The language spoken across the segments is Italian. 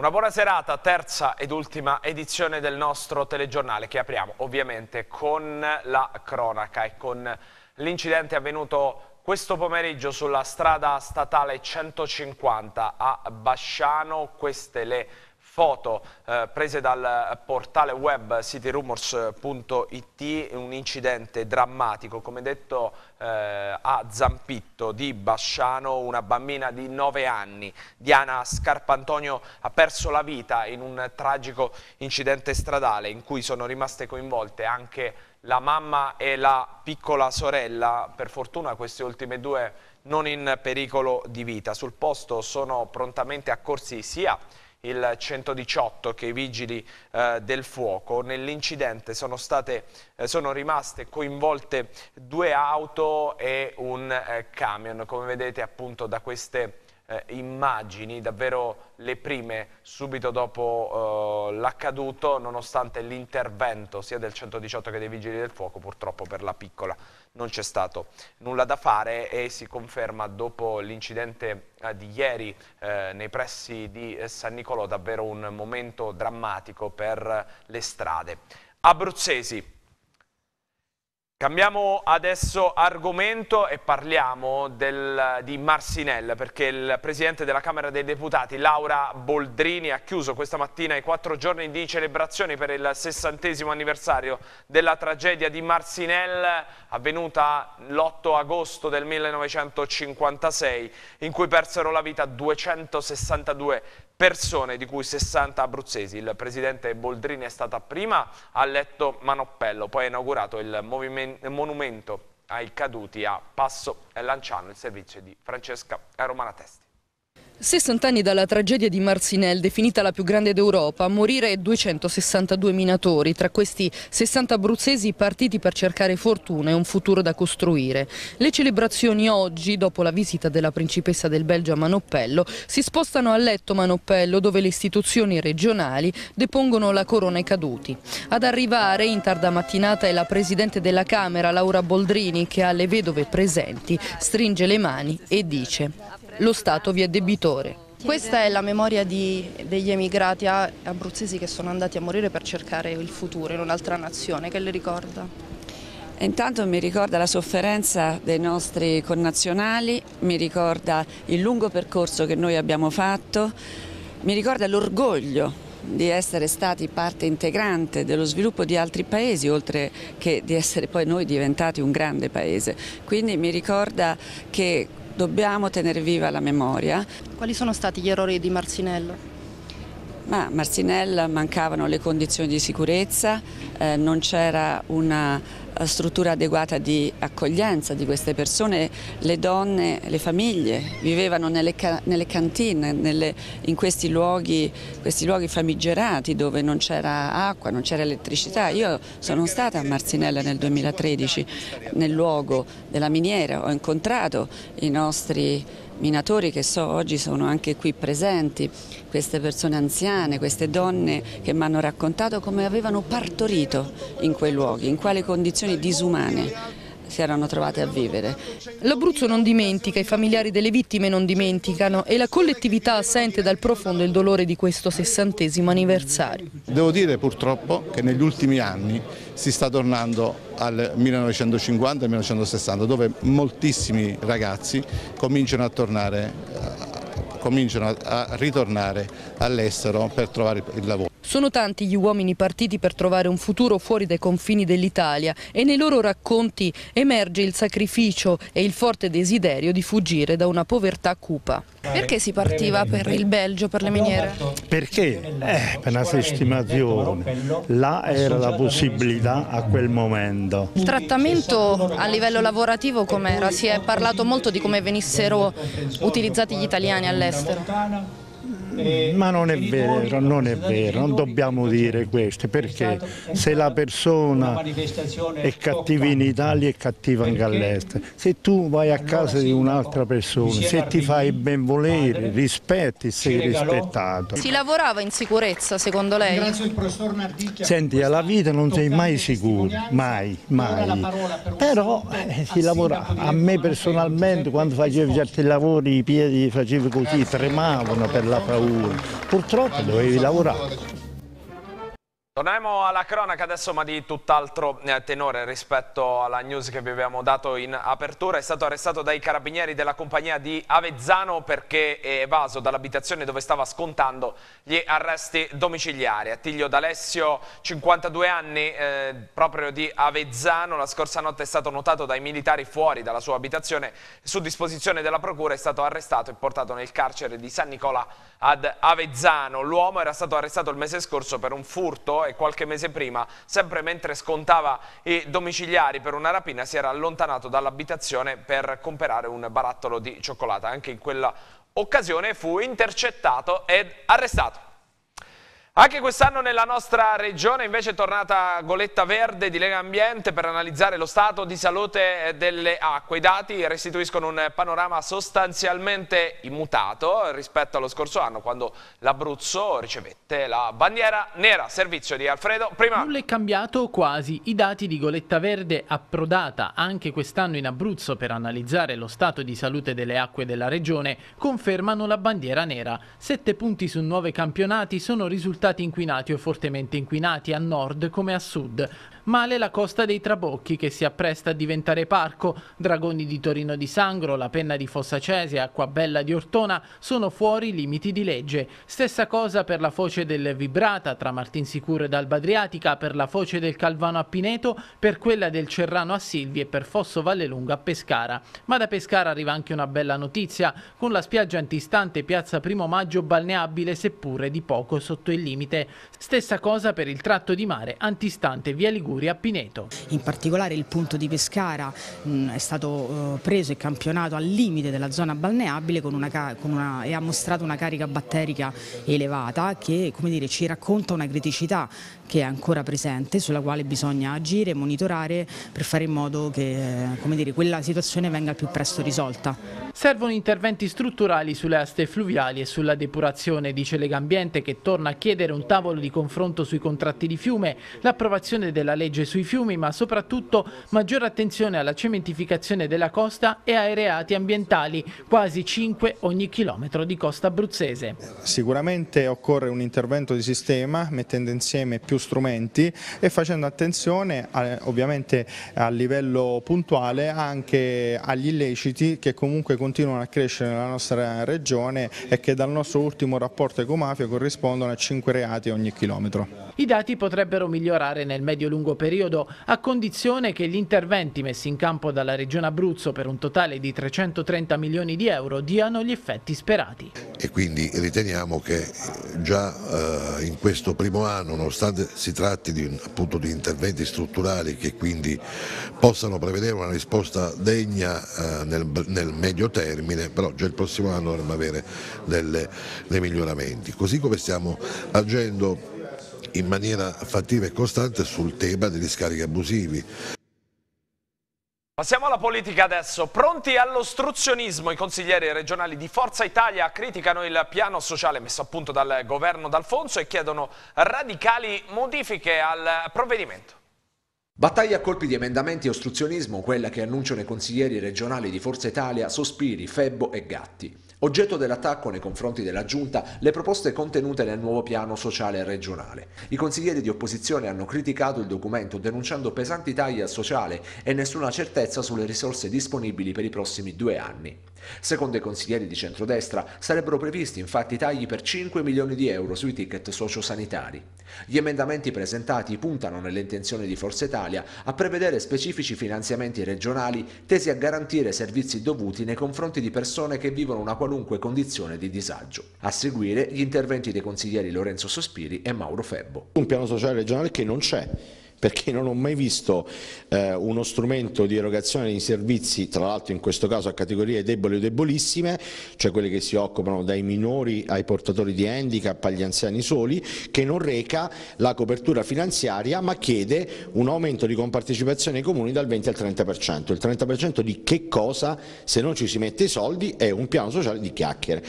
Una buona serata, terza ed ultima edizione del nostro telegiornale che apriamo ovviamente con la cronaca e con l'incidente avvenuto questo pomeriggio sulla strada statale 150 a Basciano. Queste le foto eh, prese dal portale web cityrumors.it, un incidente drammatico, come detto eh, a Zampitto di Basciano una bambina di 9 anni. Diana Scarpantonio ha perso la vita in un tragico incidente stradale in cui sono rimaste coinvolte anche la mamma e la piccola sorella. Per fortuna queste ultime due non in pericolo di vita. Sul posto sono prontamente accorsi sia il 118 che i vigili eh, del fuoco. Nell'incidente sono, eh, sono, rimaste coinvolte due auto e un eh, camion, come vedete appunto da queste eh, immagini, davvero le prime subito dopo eh, l'accaduto, nonostante l'intervento sia del 118 che dei Vigili del Fuoco, purtroppo per la piccola non c'è stato nulla da fare e si conferma dopo l'incidente eh, di ieri eh, nei pressi di eh, San Nicolò davvero un momento drammatico per le strade. Abruzzesi, Cambiamo adesso argomento e parliamo del, di Marsinelle perché il Presidente della Camera dei Deputati Laura Boldrini ha chiuso questa mattina i quattro giorni di celebrazioni per il sessantesimo anniversario della tragedia di Marsinelle avvenuta l'8 agosto del 1956 in cui persero la vita 262 persone, di cui 60 abruzzesi. Il Presidente Boldrini è stata prima a letto Manoppello, poi ha inaugurato il movimento monumento ai caduti a Passo Lanciano, il servizio di Francesca Romana Testi. 60 anni dalla tragedia di Marsinel, definita la più grande d'Europa, morire 262 minatori, tra questi 60 abruzzesi partiti per cercare fortuna e un futuro da costruire. Le celebrazioni oggi, dopo la visita della principessa del Belgio a Manoppello, si spostano a Letto Manoppello, dove le istituzioni regionali depongono la corona ai caduti. Ad arrivare in tarda mattinata è la presidente della Camera, Laura Boldrini, che alle vedove presenti stringe le mani e dice lo Stato vi è debitore. Questa è la memoria di, degli emigrati abruzzesi che sono andati a morire per cercare il futuro in un'altra nazione, che le ricorda? Intanto mi ricorda la sofferenza dei nostri connazionali, mi ricorda il lungo percorso che noi abbiamo fatto, mi ricorda l'orgoglio di essere stati parte integrante dello sviluppo di altri paesi, oltre che di essere poi noi diventati un grande paese. Quindi mi ricorda che dobbiamo tenere viva la memoria. Quali sono stati gli errori di Marcinello? Ma a Marcinelle mancavano le condizioni di sicurezza, eh, non c'era una eh, struttura adeguata di accoglienza di queste persone, le donne, le famiglie vivevano nelle, ca nelle cantine, nelle, in questi luoghi, questi luoghi, famigerati dove non c'era acqua, non c'era elettricità. Io sono stata a Marzinella nel 2013, nel luogo della miniera, ho incontrato i nostri minatori che so oggi sono anche qui presenti, queste persone anziane, queste donne che mi hanno raccontato come avevano partorito in quei luoghi, in quali condizioni disumane si erano trovate a vivere. L'Abruzzo non dimentica, i familiari delle vittime non dimenticano e la collettività sente dal profondo il dolore di questo sessantesimo anniversario. Devo dire purtroppo che negli ultimi anni si sta tornando al 1950-1960 dove moltissimi ragazzi cominciano a tornare cominciano a ritornare all'estero per trovare il lavoro. Sono tanti gli uomini partiti per trovare un futuro fuori dai confini dell'Italia e nei loro racconti emerge il sacrificio e il forte desiderio di fuggire da una povertà cupa. Perché si partiva per il Belgio, per le miniere? Perché? Eh, per una sistemazione. Là era la possibilità a quel momento. Il trattamento a livello lavorativo com'era? Si è parlato molto di come venissero utilizzati gli italiani all'estero. Eh, Ma non è vero, non è vero, non dobbiamo dire questo, perché se la persona è cattiva in Italia è cattiva anche all'estero. Se tu vai a casa di un'altra persona, se ti fai benvolere, rispetti, sei rispettato. Si lavorava in sicurezza secondo lei? Senti, alla vita non sei mai sicuro, mai, mai. Però eh, si lavorava. A me personalmente quando facevo certi lavori i piedi facevo così, tremavano per la paura paura. Purtroppo dovevi lavorare. Torniamo alla cronaca adesso ma di tutt'altro eh, tenore rispetto alla news che vi avevamo dato in apertura. È stato arrestato dai carabinieri della compagnia di Avezzano perché è evaso dall'abitazione dove stava scontando gli arresti domiciliari. Attilio D'Alessio, 52 anni, eh, proprio di Avezzano, la scorsa notte è stato notato dai militari fuori dalla sua abitazione. Su disposizione della procura è stato arrestato e portato nel carcere di San Nicola ad Avezzano. L'uomo era stato arrestato il mese scorso per un furto e qualche mese prima, sempre mentre scontava i domiciliari per una rapina, si era allontanato dall'abitazione per comprare un barattolo di cioccolata. Anche in quella occasione fu intercettato ed arrestato. Anche quest'anno nella nostra regione invece è tornata Goletta Verde di Lega Ambiente per analizzare lo stato di salute delle acque. I dati restituiscono un panorama sostanzialmente immutato rispetto allo scorso anno quando l'Abruzzo ricevette la bandiera nera. Servizio di Alfredo Prima. Nulla è cambiato quasi. I dati di Goletta Verde approdata anche quest'anno in Abruzzo per analizzare lo stato di salute delle acque della regione confermano la bandiera nera. Sette punti su nove campionati sono risultati stati inquinati o fortemente inquinati a nord come a sud, male la costa dei Trabocchi che si appresta a diventare parco. Dragoni di Torino di Sangro, la penna di Fossacese e Acquabella di Ortona sono fuori limiti di legge. Stessa cosa per la foce del Vibrata tra Martinsicuro ed Alba Adriatica, per la foce del Calvano a Pineto, per quella del Cerrano a Silvi e per Fosso Vallelunga a Pescara. Ma da Pescara arriva anche una bella notizia, con la spiaggia antistante piazza Primo Maggio balneabile seppure di poco sotto il limite. Stessa cosa per il tratto di mare antistante via Liguria Liguri a Pineto. In particolare il punto di Pescara mh, mm, è stato eh, preso e campionato al limite della zona balneabile con una, con una, e ha mostrato una carica batterica elevata che come dire, ci racconta una criticità che è ancora presente, sulla quale bisogna agire, monitorare per fare in modo che eh, dire, quella situazione venga al più presto risolta. Servono interventi strutturali sulle aste fluviali e sulla depurazione, dice Legambiente che torna a chiedere un tavolo di confronto sui contratti di fiume, l'approvazione della legge pianegge sui fiumi, ma soprattutto maggiore attenzione alla cementificazione della costa e ai reati ambientali, quasi 5 ogni chilometro di costa abruzzese. Sicuramente occorre un intervento di sistema mettendo insieme più strumenti e facendo attenzione eh, ovviamente a livello puntuale anche agli illeciti che comunque continuano a crescere nella nostra regione e che dal nostro ultimo rapporto ecomafia corrispondono a 5 reati ogni chilometro. I dati potrebbero migliorare nel medio-lungo lungo periodo a condizione che gli interventi messi in campo dalla Regione Abruzzo per un totale di 330 milioni di euro diano gli effetti sperati. E quindi riteniamo che già eh, in questo primo anno, nonostante si tratti di, appunto, di interventi strutturali che quindi possano prevedere una risposta degna eh, nel, nel medio termine, però già il prossimo anno dovremmo avere delle, dei miglioramenti. Così come stiamo agendo in maniera fattiva e costante sul tema degli scarichi abusivi. Passiamo alla politica adesso. Pronti all'ostruzionismo, i consiglieri regionali di Forza Italia criticano il piano sociale messo a punto dal governo d'Alfonso e chiedono radicali modifiche al provvedimento. Battaglia a colpi di emendamenti e ostruzionismo, quella che annunciano i consiglieri regionali di Forza Italia Sospiri, Febbo e Gatti. Oggetto dell'attacco nei confronti della Giunta le proposte contenute nel nuovo piano sociale regionale. I consiglieri di opposizione hanno criticato il documento denunciando pesanti tagli al sociale e nessuna certezza sulle risorse disponibili per i prossimi due anni. Secondo i consiglieri di centrodestra sarebbero previsti infatti tagli per 5 milioni di euro sui ticket sociosanitari. Gli emendamenti presentati puntano nelle intenzioni di Forza Italia a prevedere specifici finanziamenti regionali tesi a garantire servizi dovuti nei confronti di persone che vivono una qualunque condizione di disagio. A seguire gli interventi dei consiglieri Lorenzo Sospiri e Mauro Febbo. Un piano sociale regionale che non c'è perché non ho mai visto eh, uno strumento di erogazione di servizi, tra l'altro in questo caso a categorie deboli o debolissime, cioè quelle che si occupano dai minori ai portatori di handicap, agli anziani soli, che non reca la copertura finanziaria ma chiede un aumento di compartecipazione ai comuni dal 20 al 30%. Il 30% di che cosa se non ci si mette i soldi è un piano sociale di chiacchiere.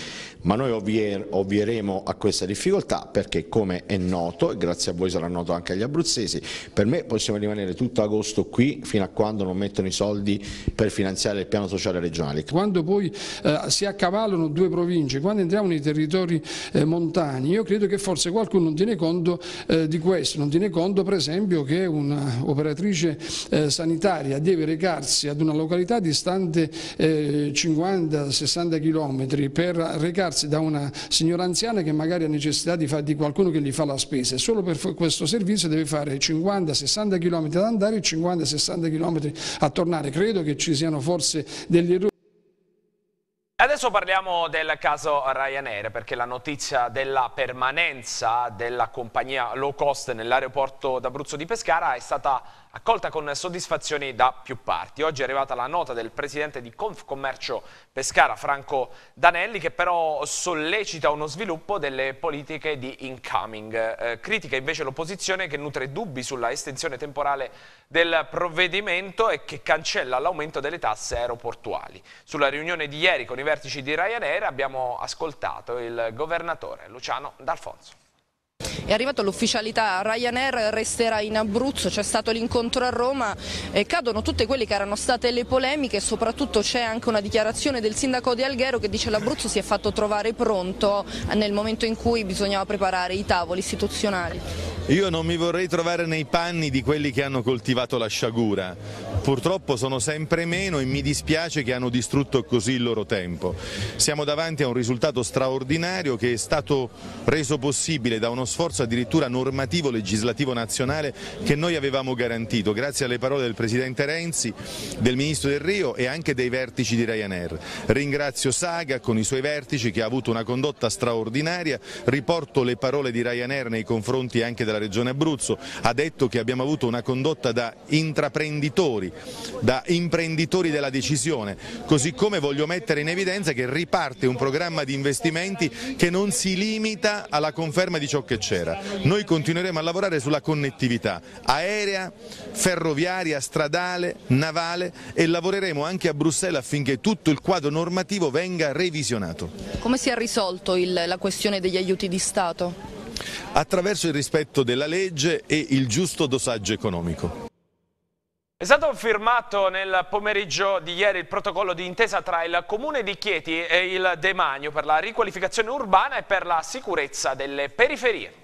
Ma noi ovvier ovvieremo a questa difficoltà perché come è noto, e grazie a voi sarà noto anche agli abruzzesi, per me possiamo rimanere tutto agosto qui fino a quando non mettono i soldi per finanziare il piano sociale regionale. Quando poi eh, si accavalano due province, quando entriamo nei territori eh, montani, io credo che forse qualcuno non tiene conto eh, di questo, non tiene conto per esempio che un'operatrice eh, sanitaria deve recarsi ad una località distante 50-60 eh, km per recarsi da una signora anziana che magari ha necessità di, di qualcuno che gli fa la spesa e solo per questo servizio deve fare 50 50-60 km ad andare e 50-60 km a tornare. Credo che ci siano forse degli errori. Adesso parliamo del caso Ryanair perché la notizia della permanenza della compagnia low cost nell'aeroporto d'Abruzzo di Pescara è stata accolta con soddisfazione da più parti. Oggi è arrivata la nota del presidente di Confcommercio Pescara, Franco Danelli, che però sollecita uno sviluppo delle politiche di incoming. Eh, critica invece l'opposizione che nutre dubbi sulla estensione temporale del provvedimento e che cancella l'aumento delle tasse aeroportuali. Sulla riunione di ieri con i vertici di Ryanair abbiamo ascoltato il governatore Luciano D'Alfonso. È arrivata l'ufficialità, Ryanair resterà in Abruzzo, c'è stato l'incontro a Roma, e cadono tutte quelle che erano state le polemiche, soprattutto c'è anche una dichiarazione del sindaco di Alghero che dice che l'Abruzzo si è fatto trovare pronto nel momento in cui bisognava preparare i tavoli istituzionali. Io non mi vorrei trovare nei panni di quelli che hanno coltivato la sciagura, purtroppo sono sempre meno e mi dispiace che hanno distrutto così il loro tempo. Siamo davanti a un risultato straordinario che è stato reso possibile da uno sforzo addirittura normativo legislativo nazionale che noi avevamo garantito grazie alle parole del Presidente Renzi, del Ministro del Rio e anche dei vertici di Ryanair. Ringrazio Saga con i suoi vertici che ha avuto una condotta straordinaria, riporto le parole di Ryanair nei confronti anche della Regione Abruzzo, ha detto che abbiamo avuto una condotta da intraprenditori, da imprenditori della decisione, così come voglio mettere in evidenza che riparte un programma di investimenti che non si limita alla conferma di ciò che c'era. Noi continueremo a lavorare sulla connettività aerea, ferroviaria, stradale, navale e lavoreremo anche a Bruxelles affinché tutto il quadro normativo venga revisionato. Come si è risolto il, la questione degli aiuti di Stato? Attraverso il rispetto della legge e il giusto dosaggio economico. È stato firmato nel pomeriggio di ieri il protocollo di intesa tra il Comune di Chieti e il De per la riqualificazione urbana e per la sicurezza delle periferie.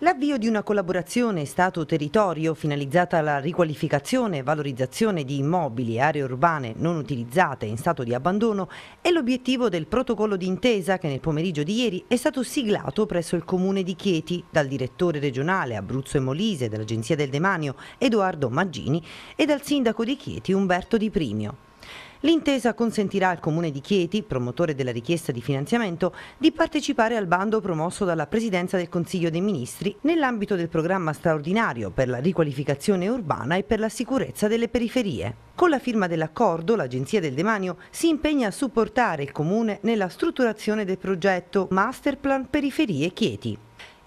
L'avvio di una collaborazione Stato-Territorio finalizzata alla riqualificazione e valorizzazione di immobili e aree urbane non utilizzate in stato di abbandono è l'obiettivo del protocollo d'intesa che nel pomeriggio di ieri è stato siglato presso il comune di Chieti dal direttore regionale Abruzzo e Molise dell'Agenzia del Demanio Edoardo Maggini e dal sindaco di Chieti Umberto Di Primio. L'intesa consentirà al Comune di Chieti, promotore della richiesta di finanziamento, di partecipare al bando promosso dalla Presidenza del Consiglio dei Ministri nell'ambito del programma straordinario per la riqualificazione urbana e per la sicurezza delle periferie. Con la firma dell'accordo, l'Agenzia del Demanio si impegna a supportare il Comune nella strutturazione del progetto Masterplan Periferie Chieti.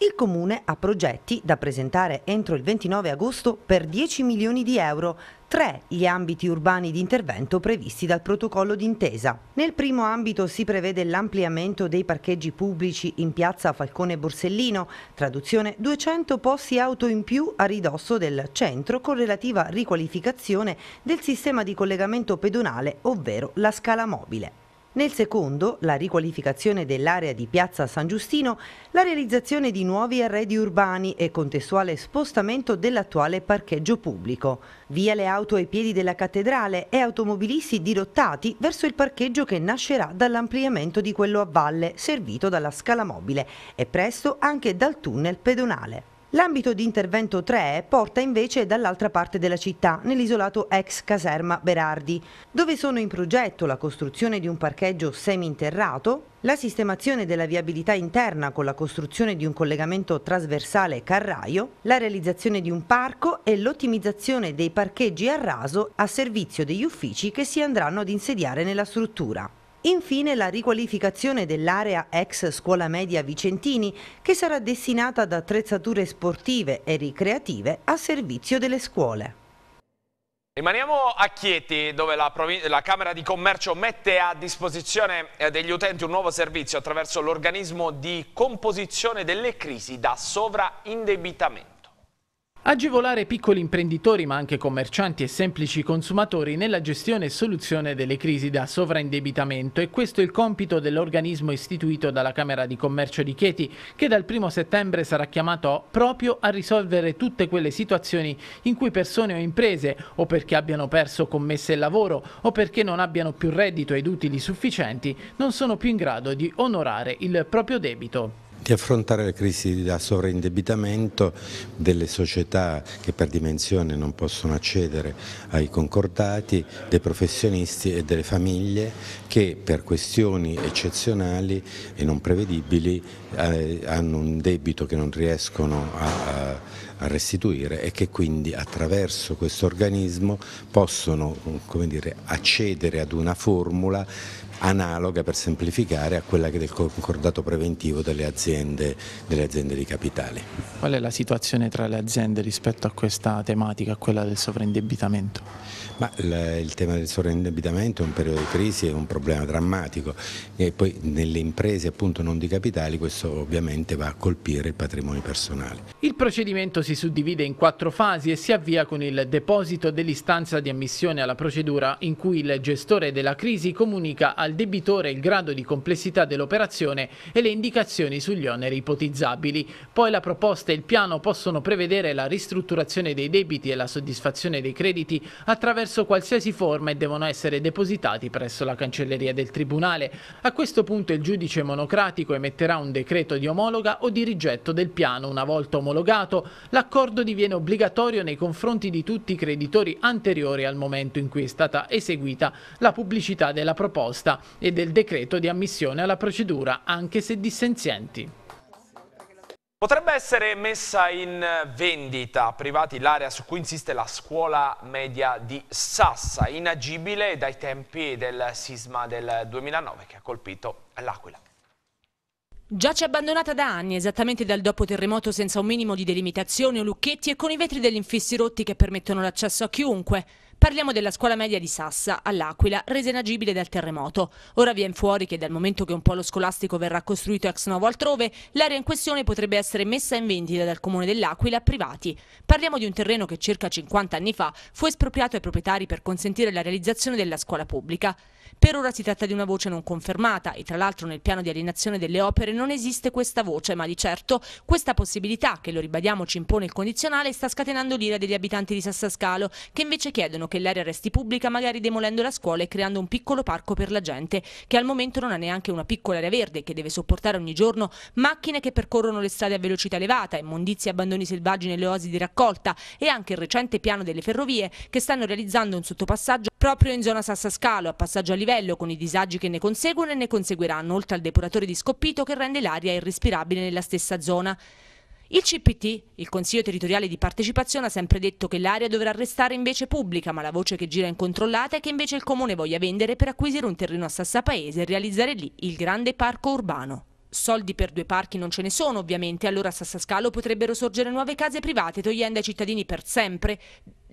Il Comune ha progetti da presentare entro il 29 agosto per 10 milioni di euro, tre gli ambiti urbani di intervento previsti dal protocollo d'intesa. Nel primo ambito si prevede l'ampliamento dei parcheggi pubblici in piazza Falcone Borsellino, traduzione 200 posti auto in più a ridosso del centro con relativa riqualificazione del sistema di collegamento pedonale, ovvero la scala mobile. Nel secondo, la riqualificazione dell'area di Piazza San Giustino, la realizzazione di nuovi arredi urbani e contestuale spostamento dell'attuale parcheggio pubblico. Via le auto ai piedi della cattedrale e automobilisti dirottati verso il parcheggio che nascerà dall'ampliamento di quello a valle, servito dalla scala mobile e presto anche dal tunnel pedonale. L'ambito di intervento 3 porta invece dall'altra parte della città, nell'isolato ex caserma Berardi, dove sono in progetto la costruzione di un parcheggio seminterrato, la sistemazione della viabilità interna con la costruzione di un collegamento trasversale carraio, la realizzazione di un parco e l'ottimizzazione dei parcheggi a raso a servizio degli uffici che si andranno ad insediare nella struttura. Infine la riqualificazione dell'area ex scuola media Vicentini che sarà destinata ad attrezzature sportive e ricreative a servizio delle scuole. Rimaniamo a Chieti dove la, la, Camera di Commercio mette a disposizione eh, degli utenti un nuovo servizio attraverso l'organismo di composizione delle crisi da sovraindebitamento. Agevolare piccoli imprenditori ma anche commercianti e semplici consumatori nella gestione e soluzione delle crisi da sovraindebitamento e questo è il compito dell'organismo istituito dalla Camera di Commercio di Chieti che dal 1 settembre sarà chiamato proprio a risolvere tutte quelle situazioni in cui persone o imprese o perché abbiano perso commesse il lavoro o perché non abbiano più reddito ed utili sufficienti non sono più in grado di onorare il proprio debito di affrontare le crisi da sovraindebitamento delle società che per dimensione non possono accedere ai concordati, dei professionisti e delle famiglie che per questioni eccezionali e non prevedibili eh, hanno un debito che non riescono a, a a restituire e che quindi attraverso questo organismo possono dire, accedere ad una formula analoga per semplificare a quella del concordato preventivo delle aziende, delle aziende di capitale. Qual è la situazione tra le aziende rispetto a questa tematica, a quella del sovraindebitamento? Ma il tema del sovraindebitamento è un periodo di crisi, è un problema drammatico e poi nelle imprese appunto non di capitali questo ovviamente va a colpire il patrimonio personale. Il procedimento si suddivide in quattro fasi e si avvia con il deposito dell'istanza di ammissione alla procedura in cui il gestore della crisi comunica al al debitore il grado di complessità dell'operazione e le indicazioni sugli oneri ipotizzabili. Poi la proposta e il piano possono prevedere la ristrutturazione dei debiti e la soddisfazione dei crediti attraverso qualsiasi forma e devono essere depositati presso la cancelleria del Tribunale. A questo punto il giudice monocratico emetterà un decreto di omologa o di rigetto del piano. Una volta omologato, l'accordo diviene obbligatorio nei confronti di tutti i creditori anteriori al momento in cui è stata eseguita la pubblicità della proposta e del decreto di ammissione alla procedura, anche se dissenzienti. Potrebbe essere messa in vendita a privati l'area su cui insiste la scuola media di Sassa, inagibile dai tempi del sisma del 2009 che ha colpito l'Aquila. Giace abbandonata da anni, esattamente dal dopo terremoto senza un minimo di delimitazione o lucchetti e con i vetri degli infissi rotti che permettono l'accesso a chiunque. Parliamo della scuola media di Sassa, all'Aquila, resa inagibile dal terremoto. Ora viene fuori che dal momento che un polo scolastico verrà costruito ex novo altrove, l'area in questione potrebbe essere messa in vendita dal comune dell'Aquila a privati. Parliamo di un terreno che circa 50 anni fa fu espropriato ai proprietari per consentire la realizzazione della scuola pubblica. Per ora si tratta di una voce non confermata e tra l'altro nel piano di alienazione delle opere non esiste questa voce, ma di certo questa possibilità, che lo ribadiamo ci impone il condizionale, sta scatenando l'ira degli abitanti di Sassascalo, che invece chiedono che l'area resti pubblica, magari demolendo la scuola e creando un piccolo parco per la gente, che al momento non ha neanche una piccola area verde, che deve sopportare ogni giorno macchine che percorrono le strade a velocità elevata, immondizie e abbandoni selvaggi nelle oasi di raccolta e anche il recente piano delle ferrovie, che stanno realizzando un sottopassaggio proprio in zona Sassascalo, a passaggio a livello, con i disagi che ne conseguono e ne conseguiranno, oltre al depuratore di Scoppito che rende l'aria irrespirabile nella stessa zona. Il CPT, il Consiglio Territoriale di Partecipazione, ha sempre detto che l'area dovrà restare invece pubblica, ma la voce che gira incontrollata è che invece il Comune voglia vendere per acquisire un terreno a Sassapaese e realizzare lì il grande parco urbano. Soldi per due parchi non ce ne sono ovviamente, allora a Sassascalo potrebbero sorgere nuove case private togliendo ai cittadini per sempre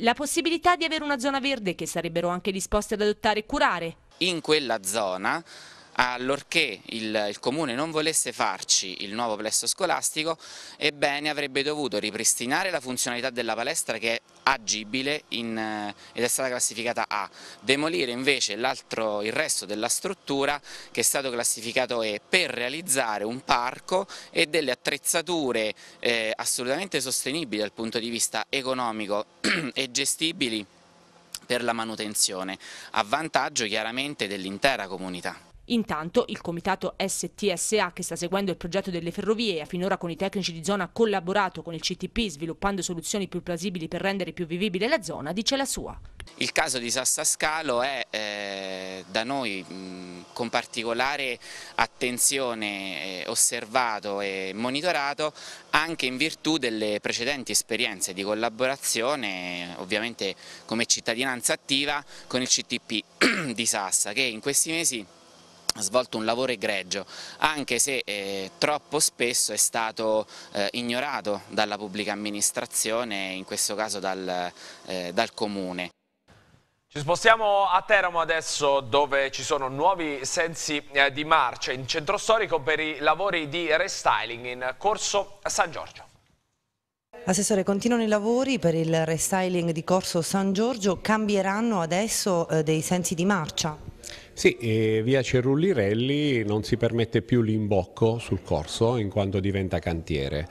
la possibilità di avere una zona verde che sarebbero anche disposti ad adottare e curare. In quella zona allorché il, il, Comune non volesse farci il nuovo plesso scolastico, ebbene avrebbe dovuto ripristinare la funzionalità della palestra che è agibile in, eh, ed è stata classificata A, demolire invece il resto della struttura che è stato classificato E per realizzare un parco e delle attrezzature eh, assolutamente sostenibili dal punto di vista economico e gestibili per la manutenzione, a vantaggio chiaramente dell'intera comunità. Intanto il comitato STSA che sta seguendo il progetto delle ferrovie e ha finora con i tecnici di zona collaborato con il CTP sviluppando soluzioni più plausibili per rendere più vivibile la zona dice la sua. Il caso di Sassascalo è eh, da noi mh, con particolare attenzione eh, osservato e monitorato anche in virtù delle precedenti esperienze di collaborazione ovviamente come cittadinanza attiva con il CTP di Sassa che in questi mesi svolto un lavoro egregio, anche se eh, troppo spesso è stato eh, ignorato dalla pubblica amministrazione, in questo caso dal, eh, dal comune. Ci spostiamo a Teramo adesso dove ci sono nuovi sensi eh, di marcia in centro storico per i lavori di restyling in corso San Giorgio. Assessore, continuano i lavori per il restyling di Corso San Giorgio, cambieranno adesso eh, dei sensi di marcia? Sì, eh, via Cerullirelli non si permette più l'imbocco sul corso in quanto diventa cantiere.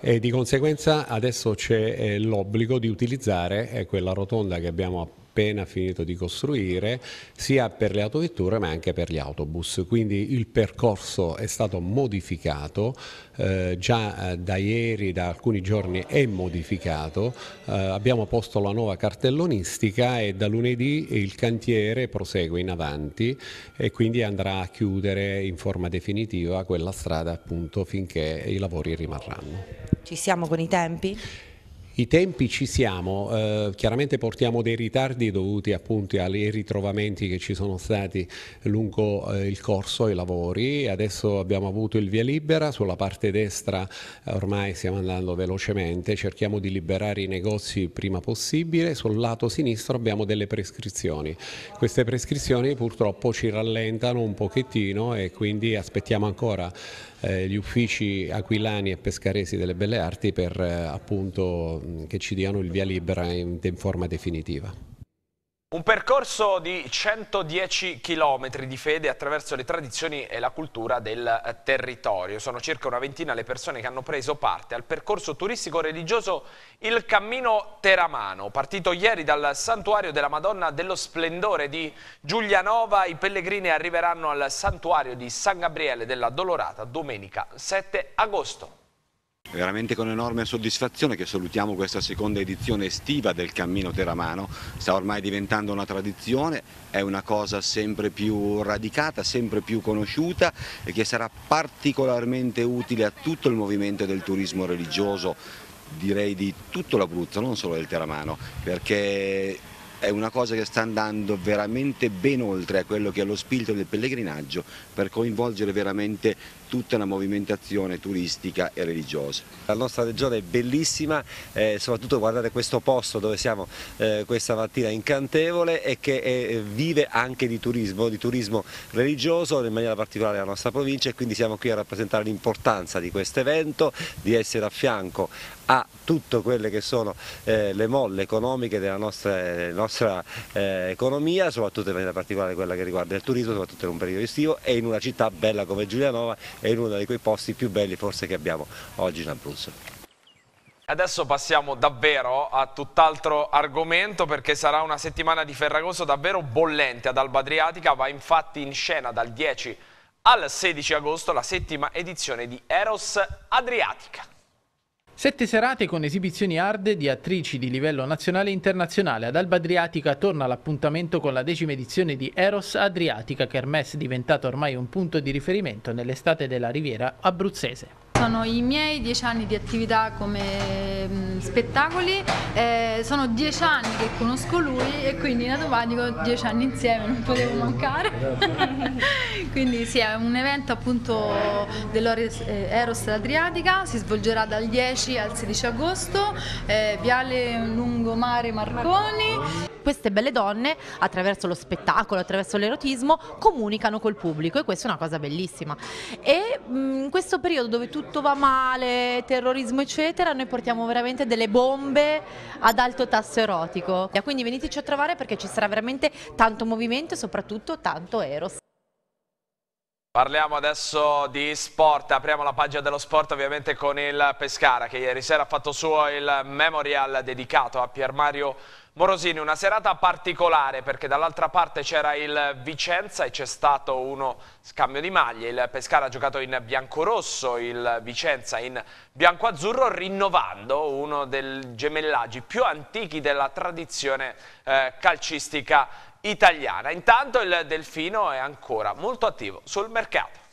E di conseguenza adesso c'è eh, l'obbligo di utilizzare eh, quella rotonda che abbiamo appena appena finito di costruire, sia per le autovetture ma anche per gli autobus. Quindi il percorso è stato modificato, eh, già eh, da ieri, da alcuni giorni è modificato, eh, abbiamo posto la nuova cartellonistica e da lunedì il cantiere prosegue in avanti e quindi andrà a chiudere in forma definitiva quella strada appunto finché i lavori rimarranno. Ci siamo con i tempi? I tempi ci siamo, eh, chiaramente portiamo dei ritardi dovuti appunto ai ritrovamenti che ci sono stati lungo eh, il corso ai lavori, adesso abbiamo avuto il via libera, sulla parte destra eh, ormai stiamo andando velocemente, cerchiamo di liberare i negozi prima possibile, sul lato sinistro abbiamo delle prescrizioni, queste prescrizioni purtroppo ci rallentano un pochettino e quindi aspettiamo ancora eh, gli uffici aquilani e pescaresi delle belle arti per eh, appunto che ci diano il via libera in, in forma definitiva. Un percorso di 110 km di fede attraverso le tradizioni e la cultura del eh, territorio. Sono circa una ventina le persone che hanno preso parte al percorso turistico religioso Il Cammino Teramano, partito ieri dal Santuario della Madonna dello Splendore di Giulianova. I pellegrini arriveranno al Santuario di San Gabriele della Dolorata domenica 7 agosto veramente con enorme soddisfazione che salutiamo questa seconda edizione estiva del Cammino Teramano, sta ormai diventando una tradizione, è una cosa sempre più radicata, sempre più conosciuta e che sarà particolarmente utile a tutto il movimento del turismo religioso direi di tutto l'Abruzzo, non solo del Teramano, perché è una cosa che sta andando veramente ben oltre a quello che è lo spirito del pellegrinaggio per coinvolgere veramente tutta la movimentazione turistica e religiosa. La nostra regione è bellissima, eh, soprattutto guardate questo posto dove siamo eh, questa mattina incantevole e che è, eh, vive anche di turismo, di turismo religioso in maniera particolare la nostra provincia e quindi siamo qui a rappresentare l'importanza di questo evento, di essere a fianco a tutte quelle che sono eh, le molle economiche della nostra, eh, nostra eh, economia, soprattutto in maniera particolare quella che riguarda il turismo, soprattutto in un periodo estivo e in una città bella come Giulianova è in uno di quei posti più belli forse che abbiamo oggi in Abruzzo. Adesso passiamo davvero a tutt'altro argomento perché sarà una settimana di Ferragosto davvero bollente ad Alba Adriatica, va infatti in scena dal 10 al 16 agosto la settima edizione di Eros Adriatica. Sette serate con esibizioni hard di attrici di livello nazionale e internazionale. Ad Alba Adriatica torna l'appuntamento con la decima edizione di Eros Adriatica, Kermesse diventata ormai un punto di riferimento nell'estate della riviera abruzzese. Sono i miei dieci anni di attività come mh, spettacoli, eh, sono dieci anni che conosco lui e quindi in automatico dieci anni insieme non potevo mancare. quindi sì, è un evento appunto dell'Eros eh, Adriatica, si svolgerà dal 10 al 16 agosto, eh, Viale Lungomare Marconi queste belle donne attraverso lo spettacolo, attraverso l'erotismo comunicano col pubblico e questa è una cosa bellissima e in questo periodo dove tu, tutto va male, terrorismo eccetera, noi portiamo veramente delle bombe ad alto tasso erotico. Quindi veniteci a trovare perché ci sarà veramente tanto movimento e soprattutto tanto eros. Parliamo adesso di sport, apriamo la pagina dello sport ovviamente con il Pescara che ieri sera ha fatto suo il memorial dedicato a Pier Mario Morosini, una serata particolare perché dall'altra parte c'era il Vicenza e c'è stato uno scambio di maglie, il Pescara ha giocato in biancorosso, il Vicenza in bianco-azzurro rinnovando uno dei gemellaggi più antichi della tradizione eh, calcistica italiana. Intanto il Delfino è ancora molto attivo sul mercato.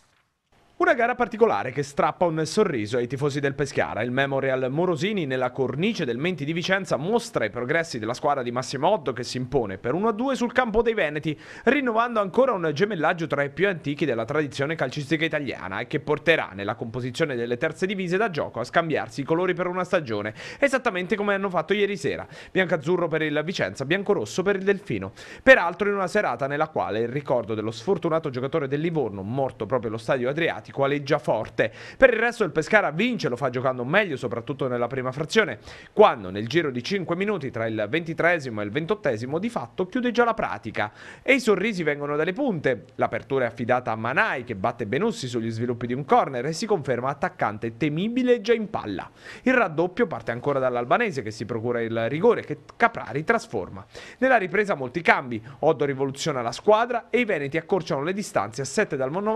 Una gara particolare che strappa un sorriso ai tifosi del Pescara. Il Memorial Morosini nella cornice del Menti di Vicenza mostra i progressi della squadra di Massimo Otto che si impone per 1-2 sul campo dei Veneti, rinnovando ancora un gemellaggio tra i più antichi della tradizione calcistica italiana e che porterà nella composizione delle terze divise da gioco a scambiarsi i colori per una stagione, esattamente come hanno fatto ieri sera. Biancazzurro per il Vicenza, biancorosso per il Delfino. Peraltro in una serata nella quale il ricordo dello sfortunato giocatore del Livorno, morto proprio allo stadio Adriatico, Adriatico aleggia forte. Per il resto il Pescara vince, lo fa giocando meglio soprattutto nella prima frazione, quando nel giro di 5 minuti tra il 23 e il 28 di fatto chiude già la pratica e i sorrisi vengono dalle punte. L'apertura è affidata a Manai che batte Benussi sugli sviluppi di un corner e si conferma attaccante temibile già in palla. Il raddoppio parte ancora dall'albanese che si procura il rigore che Caprari trasforma. Nella ripresa molti cambi, Oddo rivoluziona la squadra e i veneti accorciano le distanze a 7 dal 90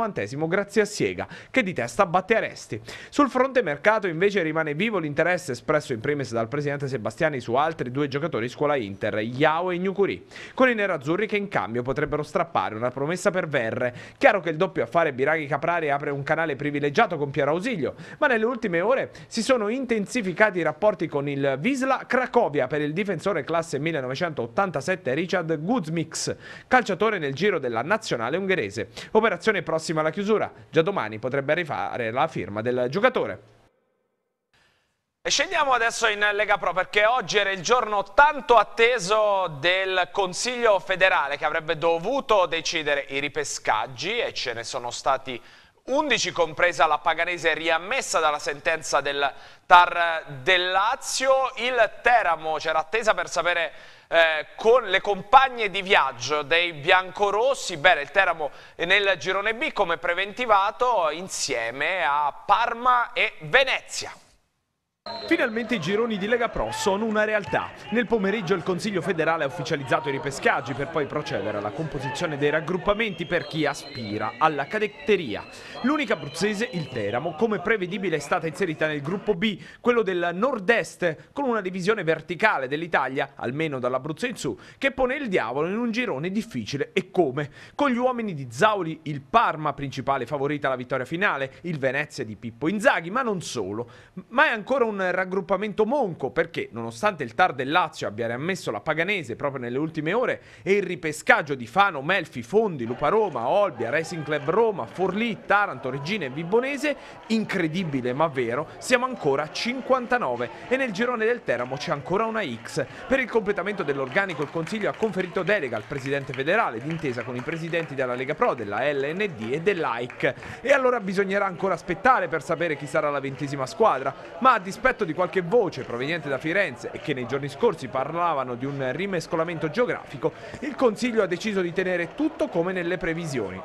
grazie a Siega. Lega, che di testa batte Aresti. Sul fronte mercato invece rimane vivo l'interesse espresso in primis dal presidente Sebastiani su altri due giocatori scuola Inter, Yao e Gnucuri, con i nerazzurri che in cambio potrebbero strappare una promessa per Verre. Chiaro che il doppio affare Biraghi Caprari apre un canale privilegiato con Piero Ausilio, ma nelle ultime ore si sono intensificati i rapporti con il Visla Cracovia per il difensore classe 1987 Richard Guzmix, calciatore nel giro della nazionale ungherese. Operazione prossima alla chiusura, già domani domani potrebbe arrivare la firma del giocatore. E scendiamo adesso in Lega Pro perché oggi era il giorno tanto atteso del Consiglio federale che avrebbe dovuto decidere i ripescaggi e ce ne sono stati 11 compresa la Paganese riammessa dalla sentenza del Tar del Lazio, il Teramo c'era attesa per sapere eh, con le compagne di viaggio dei biancorossi, bene il Teramo nel girone B come preventivato insieme a Parma e Venezia. Finalmente i gironi di Lega Pro sono una realtà. Nel pomeriggio il Consiglio federale ha ufficializzato i ripescaggi per poi procedere alla composizione dei raggruppamenti per chi aspira alla cadetteria. L'unica abruzzese, il Teramo, come prevedibile è stata inserita nel gruppo B, quello del nord-est, con una divisione verticale dell'Italia, almeno dall'Abruzzo in su, che pone il diavolo in un girone difficile e come. Con gli uomini di Zauli, il Parma principale favorita alla vittoria finale, il Venezia di Pippo Inzaghi, ma non solo. Ma è ancora un raggruppamento monco, perché nonostante il TAR del Lazio abbia riammesso la Paganese proprio nelle ultime ore e il ripescaggio di Fano, Melfi, Fondi, Lupa Roma, Olbia, Racing Club Roma, Forlì, TAR, Taranto, Regina e Vibonese, incredibile ma vero, siamo ancora 59 e nel girone del Teramo c'è ancora una X. Per il completamento dell'organico il Consiglio ha conferito delega al Presidente federale d'intesa con i presidenti della Lega Pro, della LND e dell'AIC. E allora bisognerà ancora aspettare per sapere chi sarà la ventesima squadra, ma a dispetto di qualche voce proveniente da Firenze e che nei giorni scorsi parlavano di un rimescolamento geografico, il Consiglio ha deciso di tenere tutto come nelle previsioni.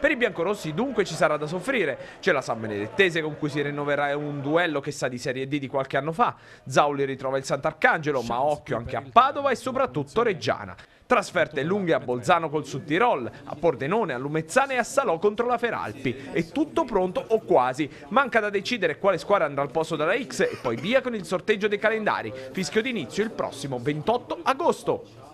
Per i biancorossi dunque ci sarà da soffrire. C'è la San Benedettese con cui si rinnoverà un duello che sa di Serie D di qualche anno fa. Zauli ritrova il Sant'Arcangelo, ma occhio anche a Padova e soprattutto Reggiana. Trasferte lunghe a eh. Bolzano col Sud Tirol, a Pordenone, a Lumezzane e a Salò contro la Feralpi. È tutto pronto o quasi. Manca da decidere quale squadra andrà al posto della X e poi via con il sorteggio dei calendari. Fischio d'inizio il prossimo 28 agosto.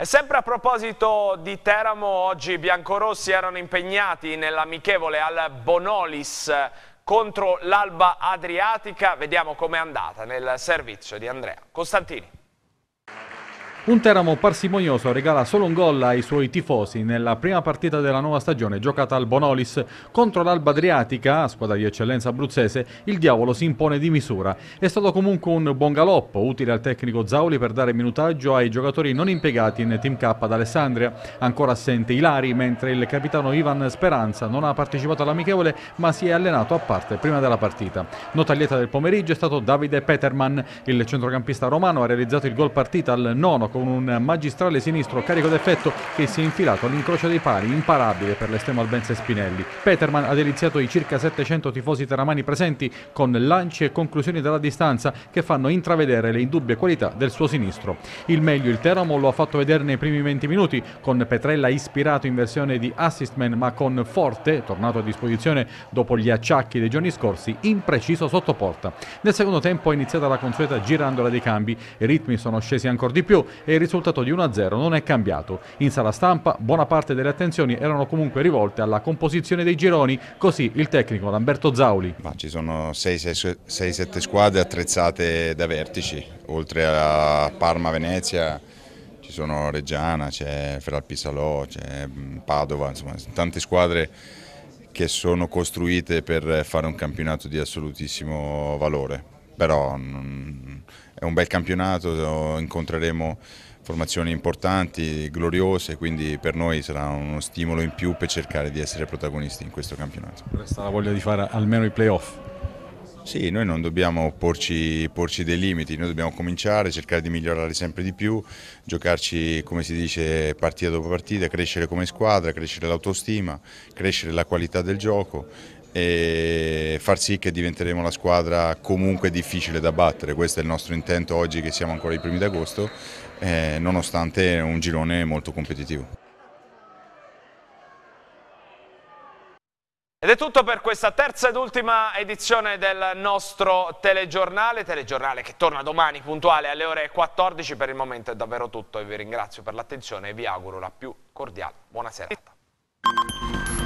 E sempre a proposito di Teramo, oggi i biancorossi erano impegnati nell'amichevole al Bonolis eh, contro l'Alba Adriatica. Vediamo com'è andata nel servizio di Andrea Costantini. Un Teramo parsimonioso regala solo un gol ai suoi tifosi nella prima partita della nuova stagione giocata al Bonolis contro l'Alba Adriatica, squadra di eccellenza abruzzese, il diavolo si impone di misura. È stato comunque un buon galoppo, utile al tecnico Zauli per dare minutaggio ai giocatori non impiegati in Team K ad Alessandria. Ancora assente Ilari, mentre il capitano Ivan Speranza non ha partecipato all'amichevole ma si è allenato a parte prima della partita. Nota lieta del pomeriggio è stato Davide Peterman, il centrocampista romano ha realizzato il gol partita al nono con un magistrale sinistro carico d'effetto che si è infilato all'incrocio dei pali, imparabile per l'estremo Albenze Spinelli. Peterman ha deliziato i circa 700 tifosi teramani presenti con lanci e conclusioni dalla distanza che fanno intravedere le indubbie qualità del suo sinistro. Il meglio il Teramo lo ha fatto vedere nei primi 20 minuti con Petrella ispirato in versione di assist man ma con Forte, tornato a disposizione dopo gli acciacchi dei giorni scorsi, impreciso sotto porta. Nel secondo tempo è iniziata la consueta girandola dei cambi, i ritmi sono scesi ancora di più e il risultato di 1-0 non è cambiato. In sala stampa buona parte delle attenzioni erano comunque rivolte alla composizione dei gironi, così il tecnico Lamberto Zauli. Ma ci sono 6-7 squadre attrezzate da vertici, oltre a Parma, Venezia, ci sono Reggiana, c'è Feralpisalò, c'è mm, Padova, insomma tante squadre che sono costruite per fare un campionato di assolutissimo valore, però è un bel campionato, incontreremo formazioni importanti, gloriose, quindi per noi sarà uno stimolo in più per cercare di essere protagonisti in questo campionato. Resta la voglia di fare almeno i playoff? Sì, noi non dobbiamo porci, porci, dei limiti, noi dobbiamo cominciare, cercare di migliorare sempre di più, giocarci come si dice partita dopo partita, crescere come squadra, crescere l'autostima, crescere la qualità del gioco e far sì che diventeremo la squadra comunque difficile da battere, questo è il nostro intento oggi che siamo ancora i primi d'agosto, eh, nonostante un girone molto competitivo. Ed è tutto per questa terza ed ultima edizione del nostro telegiornale, telegiornale che torna domani puntuale alle ore 14, per il momento è davvero tutto e vi ringrazio per l'attenzione e vi auguro la più cordiale buona serata.